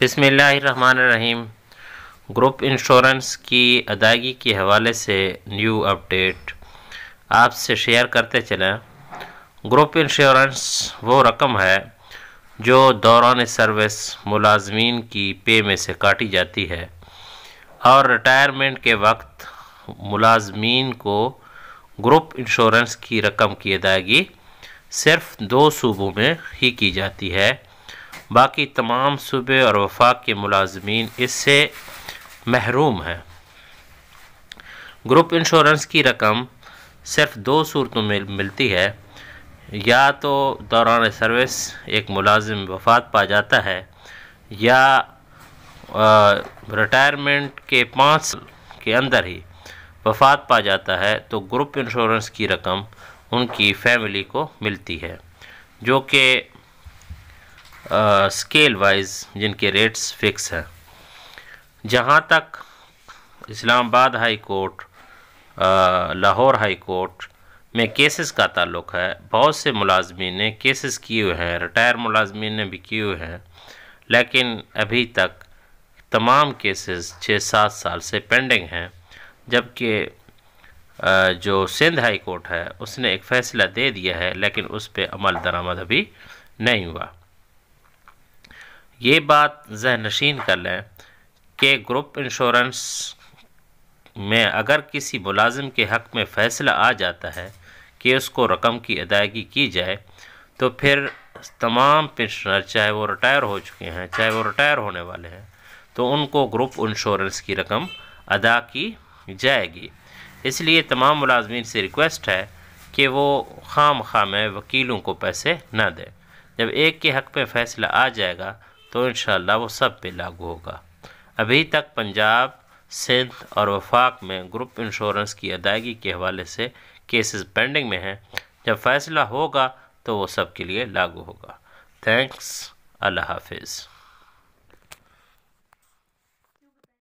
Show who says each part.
Speaker 1: बिसमीम group insurance की अदायगी के हवाले से न्यू अपडेट आपसे शेयर करते चलें ग्रुप इंश्योरेंस वो रकम है जो दौरान सर्विस मुलाजमीन की पे में से काटी जाती है और रिटायरमेंट के वक्त मुलाजमीन को ग्रुप इंश्योरेंस की रकम की अदायगी सिर्फ दो सूबों में ही की जाती है बाकी तमाम सूबे और वफाक के मुलाजमीन इससे महरूम हैं ग्रुप इंश्योरेंस की रकम सिर्फ दो सूरतों में मिलती है या तो दौरान सर्विस एक मुलाजिम वफात पा जाता है या रिटायरमेंट के पाँच के अंदर ही वफात पा जाता है तो ग्रुप इंश्योरेंस की रकम उनकी फैमिली को मिलती है जो कि स्केल वाइज जिनके रेट्स फिक्स हैं जहाँ तक Islamabad high court Lahore high court में केसेस का ताल्लुक है बहुत से मुलाजमी ने केसेस किए हुए हैं रिटायर मुलाजमी ने भी किए हुए हैं लेकिन अभी तक तमाम केसेस छः सात साल से पेंडिंग हैं जबकि जो सिंध हाई कोर्ट है उसने एक फ़ैसला दे दिया है लेकिन उस पर अमल दरामद अभी नहीं हुआ ये बात नशीन कर लें कि ग्रुप इंश्योरेंस में अगर किसी मुलाजिम के हक़ में फ़ैसला आ जाता है कि उसको रकम की अदायगी की जाए तो फिर तमाम पेंशनर चाहे वो रिटायर हो चुके हैं चाहे वो रिटायर होने वाले हैं तो उनको ग्रुप इंश्योरेंस की रकम अदा की जाएगी इसलिए तमाम मुलाजमीन से रिक्वेस्ट है कि वो खाम खाम वकीलों को पैसे ना दें जब एक के हक़ में फ़ैसला आ जाएगा तो इन वो सब पे लागू होगा अभी तक पंजाब सिंध और वफाक में ग्रुप इंश्योरेंस की अदायगी के हवाले से केसेस पेंडिंग में हैं जब फैसला होगा तो वो सब के लिए लागू होगा थैंक्स अल्लाह हाफिज़